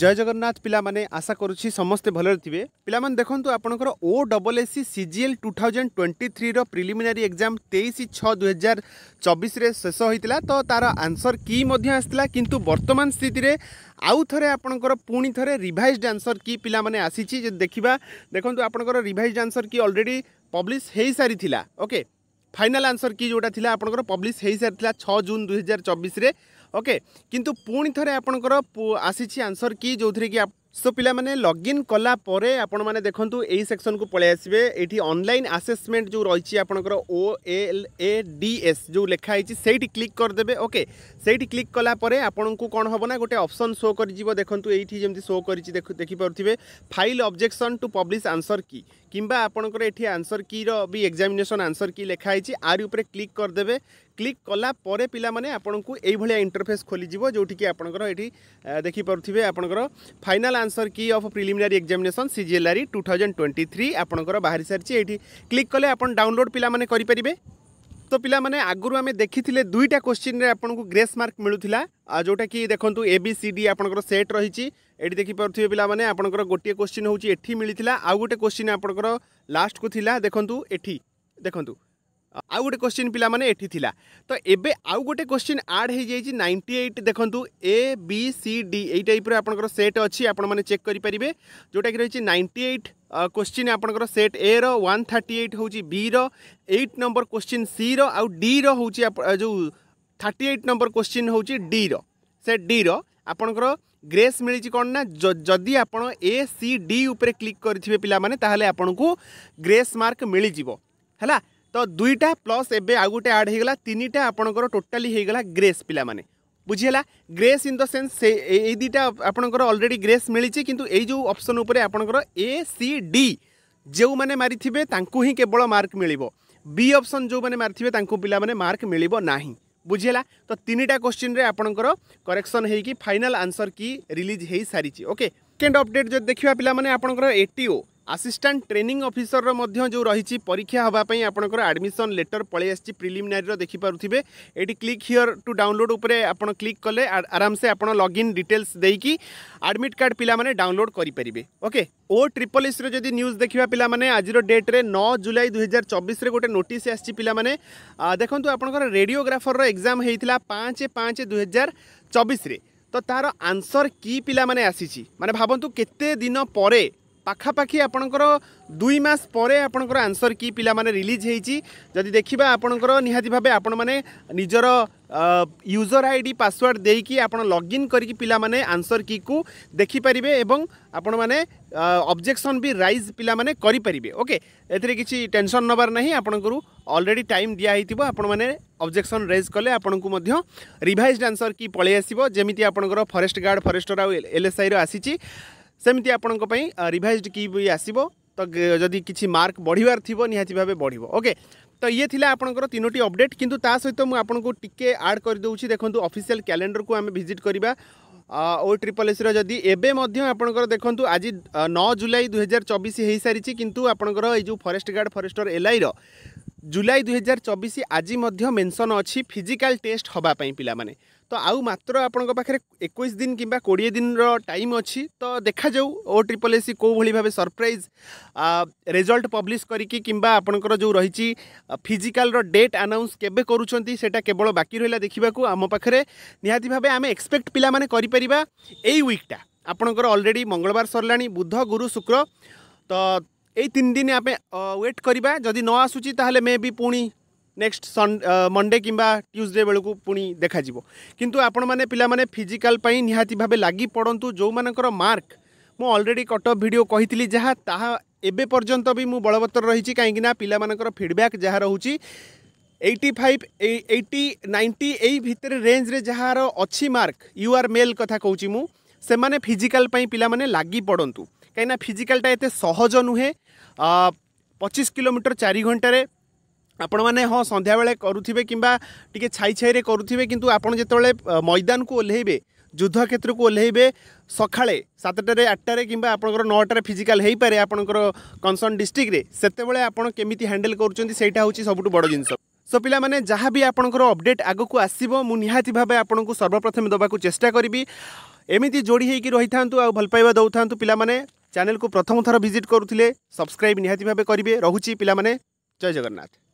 জয় জগন্নাথ পিলামানে আশা করুছি সমস্তে ভালরে থিবে পিলামানে দেখন্তু আপনার O double S C CGL two thousand twenty থ্রির প্রিলিমিনারি এক্সাম তেইশ ছ দুই হাজার চবিশে শেষ হয়েছিল তো তার আনসর কি আসছিল কিন্তু বর্তমান স্থিতিরে আউ থরে আপনার পুঁথ রিভাইজড আনসর কি পিলামানে আসিছি দেখবা দেখুন আপনার revised answer key already publish হয়ে সারি ওকে ফাইনাল আনসর কি যেটা লা আপনার পব্লিশ হয়ে সারি ছ জুন দুই হাজার চবিশে ওকে কিন্তু পুঁ থে আপনার আসিছি আনসর কি যে কি সো পিলামানে লগইন কলা পরে আপন মানে দেখন্তু এই সেকশন কু পলে আসবে এটি অনলাইন আসেসমেন্ট যে রইছি আপনকৰ ও এল এ ডি এস যে লেখা হইছি সেইটি ক্লিক কর দেবে ওকে সেইটি ক্লিক কলা পরে আপনার কম হব না গোটে অপসন শো করিযোগ দেখুন এইটি যেমন শো করেছি দেখিপারে file objection to publish answer key কিংবা আপনার এটি আনসর কির বি এক্সামিনেসন আনসর কি লেখা হয়েছে আর উপরে ক্লিক করেদেবে ক্লিক কলা পরে পিলামানে আপনার এইভাবে ইন্টরফেস খোলিযোগ যেটিকি আপনার এটি দেখিপারে আপনার final answer key of preliminary examination সিজিএলআরই টু থাউজেন্ড টোয়েন্টি থ্রি আপনার বাহারি সারিছে এটি ক্লিক কলে আপনার ডাউনলোড পিলামানে করে তো ପିଲାମାନେ ଆଗରୁ ଆମେ ଦେଖିଥିଲେ ଦୁଇଟା କୋଶ୍ଚିନ୍ରେ ଆପଣଙ୍କୁ ଗ୍ରେସ୍ ମାର୍କ ମିଳୁଥିଲା ଯେଉଁଟାକି ଦେଖନ୍ତୁ ଏ ବି ସି ଡି ଆପଣଙ୍କର ସେଟ୍ ରହିଛି ଏଠି ଦେଖିପାରୁଥିବେ ପିଲାମାନେ ଆପଣଙ୍କର ଗୋଟିଏ କୋଶ୍ଚିନ୍ ହେଉଛି ଏଠି ମିଳିଥିଲା ଆଉ ଗୋଟେ କୋଶ୍ଚିନ୍ ଆପଣଙ୍କର ଲାଷ୍ଟକୁ ଥିଲା ଦେଖନ୍ତୁ ଏଠି ଦେଖନ୍ତୁ ଆଉ ଗୋଟେ କୋଶ୍ଚିନ୍ ପିଲାମାନେ ଏଠି ଥିଲା ତ ଏବେ ଆଉ ଗୋଟେ କୋଶ୍ଚିନ୍ ଆଡ଼୍ ହେଇଯାଇଛି ନାଇଣ୍ଟି ଏଇଟ୍ ଦେଖନ୍ତୁ ଏ ବି ସି ଡି ଏଇ ଟାଇପ୍ର ଆପଣଙ୍କର ସେଟ୍ ଅଛି ଆପଣମାନେ ଚେକ୍ କରିପାରିବେ ଯେଉଁଟାକି ରହିଛି ନାଇଣ୍ଟି ଏଇଟ୍ क्वेश्चन आपंकर सेट ए रान थर्टी एट हूँ बी रईट नंबर क्वेश्चन सी रो डी रोच जो थर्टी एट नंबर क्वेश्चन हूँ डी रेट डी रपणकर ग्रेस मिली कौन ना जदि आप सी डी उपर क्लिक करेंगे पाने ताहले आपन को ग्रेस मार्क मिल है तो दुईटा प्लस एवं आउ गोटे आड होगा तीन आपंकर टोटाली होगा ग्रेस पाने ବୁଝିହେଲା ଗ୍ରେସ୍ ଇନ୍ ଦ ସେନ୍ସ ସେ ଏଇ ଦୁଇଟା ଆପଣଙ୍କର ଅଲରେଡ଼ି ଗ୍ରେସ୍ ମିଳିଛି କିନ୍ତୁ ଏଇ ଯେଉଁ ଅପସନ୍ ଉପରେ ଆପଣଙ୍କର ଏ ସି ଡି ଯେଉଁମାନେ ମାରିଥିବେ ତାଙ୍କୁ ହିଁ କେବଳ ମାର୍କ ମିଳିବ ବି ଅପସନ୍ ଯେଉଁମାନେ ମାରିଥିବେ ତାଙ୍କୁ ପିଲାମାନେ ମାର୍କ ମିଳିବ ନାହିଁ ବୁଝିହେଲା ତ ତିନିଟା କୋଶ୍ଚିନ୍ରେ ଆପଣଙ୍କର କରେକ୍ସନ୍ ହେଇକି ଫାଇନାଲ୍ ଆନ୍ସର୍ କି ରିଲିଜ୍ ହେଇସାରିଛି ଓକେ ସେକେଣ୍ଡ ଅପଡେଟ୍ ଯଦି ଦେଖିବା ପିଲାମାନେ ଆପଣଙ୍କର ଏଟିଓ ଆସିଷ୍ଟାଣ୍ଟ ଟ୍ରେନିଂ ଅଫିସରର ମଧ୍ୟ ଯେଉଁ ରହିଛି ପରୀକ୍ଷା ହେବା ପାଇଁ ଆପଣଙ୍କର ଆଡ଼ମିସନ୍ ଲେଟର୍ ପଳେଇ ଆସିଛି ପ୍ରିଲିମିନାରୀର ଦେଖିପାରୁଥିବେ ଏଠି କ୍ଲିକ୍ ହିଅର୍ ଟୁ ଡାଉନଲୋଡ଼୍ ଉପରେ ଆପଣ କ୍ଲିକ୍ କଲେ ଆରାମସେ ଆପଣ ଲଗ୍ଇନ୍ ଡିଟେଲ୍ସ ଦେଇକି ଆଡ଼ମିଟ୍ କାର୍ଡ଼ ପିଲାମାନେ ଡାଉନଲୋଡ଼୍ କରିପାରିବେ ଓକେ ଓ ଟ୍ରିପଲ୍ ଏସ୍ର ଯଦି ନ୍ୟୁଜ୍ ଦେଖିବା ପିଲାମାନେ ଆଜିର ଡେଟ୍ରେ ନଅ ଜୁଲାଇ ଦୁଇହଜାର ଚବିଶରେ ଗୋଟେ ନୋଟିସ୍ ଆସିଛି ପିଲାମାନେ ଦେଖନ୍ତୁ ଆପଣଙ୍କର ରେଡ଼ିଓଗ୍ରାଫରର ଏକ୍ଜାମ୍ ହେଇଥିଲା ପାଞ୍ଚ ପାଞ୍ଚ ଦୁଇହଜାର ଚବିଶରେ ତ ତା'ର ଆନ୍ସର୍ କି ପିଲାମାନେ ଆସିଛି ମାନେ ଭାବନ୍ତୁ କେତେ ଦିନ ପରେ পাখাপাখি আপনার দুই মাস পরে আপনার আনসর কি পিলা মানে রিলিজ হয়েছি যদি দেখবা আপনার নিহতি ভাবে আপন মানে নিজের ইউজর আইডি পাসওয়ার্ড দেইকি আপনার লগ ইন করি পিলা মানে আনসর কি কু দেখিপারে এবং আপন মানে অবজেকশন বি রাইজ পিলা মানে করিপারে ওকে এতে কিছু টেনশন নবার না আপনার অলরেডি টাইম দিয়া হয়েছিল আপন মানে অবজেকশন রেজ কলে আপনার রিভাইজড আনসর কি পলাই আসব যেমি আপনার ফরেস্ট গার্ড ফরেস্টর আল এসআইর ସେମିତି ଆପଣଙ୍କ ପାଇଁ ରିଭାଇଜ୍ଡ କି ବି ଆସିବ ତ ଯଦି କିଛି ମାର୍କ ବଢ଼ିବାର ଥିବ ନିହାତି ଭାବେ ବଢ଼ିବ ଓକେ ତ ଇଏ ଥିଲା ଆପଣଙ୍କର ତିନୋଟି ଅପଡ଼େଟ୍ କିନ୍ତୁ ତା ସହିତ ମୁଁ ଆପଣଙ୍କୁ ଟିକେ ଆଡ଼୍ କରିଦେଉଛି ଦେଖନ୍ତୁ ଅଫିସିଆଲ୍ କ୍ୟାଲେଣ୍ଡରକୁ ଆମେ ଭିଜିଟ୍ କରିବା ଓ ଟ୍ରିପଲ୍ ଏସ୍ର ଯଦି ଏବେ ମଧ୍ୟ ଆପଣଙ୍କର ଦେଖନ୍ତୁ ଆଜି ନଅ ଜୁଲାଇ ଦୁଇହଜାର ଚବିଶ ହୋଇସାରିଛି କିନ୍ତୁ ଆପଣଙ୍କର ଏଇ ଯେଉଁ ଫରେଷ୍ଟ ଗାର୍ଡ଼ ଫରେଷ୍ଟର ଏଲ୍ଆଇର জুলাই দুই হাজার চবিশ আজি মধ্য মেনসন অছি ফিজিকাল টেস্ট হওয়া পিলামানে তো আউ মাত্র আপনার পাখে একুশ দিন কিংবা কোড়িয়ে দিনর টাইম অছি তো দেখা যাও ও ট্রিপল এসি কোভাবে ভাবে সরপ্রাইজ রেজল্ট পব্লিশ করিকি কিংবা আপনার যে রয়েছে ফিজিকালর ডেট আনাউন্স কেবে করছেন সেটা কেবল বাকি রহলা দেখা আম পাখে নিহতি ভাবে আমি এক্সপেক্ট পিলা মানে করে এই উইকটা আপনার অলরেডি মঙ্গলবার সরলা বুধ গুরু শুক্র তো এই তিন দিন আমি ওয়েট করা যদি ন আসুচি তাহলে মে বি পুঁ নেক্সট মন্ডে কিংবা টিউজডে বেড়ে পুঁ দেখা যাব কিন্তু আপন মানে পিলা মানে ফিজিকাল পাই নিহাতি ভাবে লাগি পড়ন্তু যৌমানকর মার্ক মু অলরেডি কটক ভিডিও কহিলি যাহা তাহা এবে পর্যন্ত বি মু বলবত্তর রয়েছি কাইকি না পিলামানকর ফিডব্যাক যাহা রহুচি এইটি ফাইভ এইটি নাইনটি এই ভিতরে রেঞ্জরে যাহার অছি মার্ক ইউ আর মেল কথা কৌছি মু সেমানে ফিজিকাল পাই পিলামানে লাগি পড়ন্তু কাইনা ফিজিকালটা এতে সহজ নুহে ପଚିଶ କିଲୋମିଟର ଚାରି ଘଣ୍ଟାରେ ଆପଣମାନେ ହଁ ସନ୍ଧ୍ୟାବେଳେ କରୁଥିବେ କିମ୍ବା ଟିକେ ଛାଇ ଛାଇରେ କରୁଥିବେ କିନ୍ତୁ ଆପଣ ଯେତେବେଳେ ମଇଦାନକୁ ଓହ୍ଲେଇବେ ଯୁଦ୍ଧ କ୍ଷେତ୍ରକୁ ଓହ୍ଲେଇବେ ସକାଳେ ସାତଟାରେ ଆଠଟାରେ କିମ୍ବା ଆପଣଙ୍କର ନଅଟାରେ ଫିଜିକାଲ୍ ହେଇପାରେ ଆପଣଙ୍କର କନସର୍ନ ଡିଷ୍ଟ୍ରିକ୍ଟରେ ସେତେବେଳେ ଆପଣ କେମିତି ହ୍ୟାଣ୍ଡେଲ୍ କରୁଛନ୍ତି ସେଇଟା ହେଉଛି ସବୁଠୁ ବଡ଼ ଜିନିଷ ସୋ ପିଲାମାନେ ଯାହା ବି ଆପଣଙ୍କର ଅପଡ଼େଟ୍ ଆଗକୁ ଆସିବ ମୁଁ ନିହାତି ଭାବେ ଆପଣଙ୍କୁ ସର୍ବପ୍ରଥମେ ଦେବାକୁ ଚେଷ୍ଟା କରିବି ଏମିତି ଯୋଡ଼ି ହେଇକି ରହିଥାନ୍ତୁ ଆଉ ଭଲ ପାଇବା ଦେଉଥାନ୍ତୁ ପିଲାମାନେ ଚ୍ୟାନେଲକୁ ପ୍ରଥମ ଥର ଭିଜିଟ୍ କରୁଥିଲେ ସବସ୍କ୍ରାଇବ୍ ନିହାତି ଭାବେ କରିବେ ରହୁଛି ପିଲାମାନେ ଜୟ ଜଗନ୍ନାଥ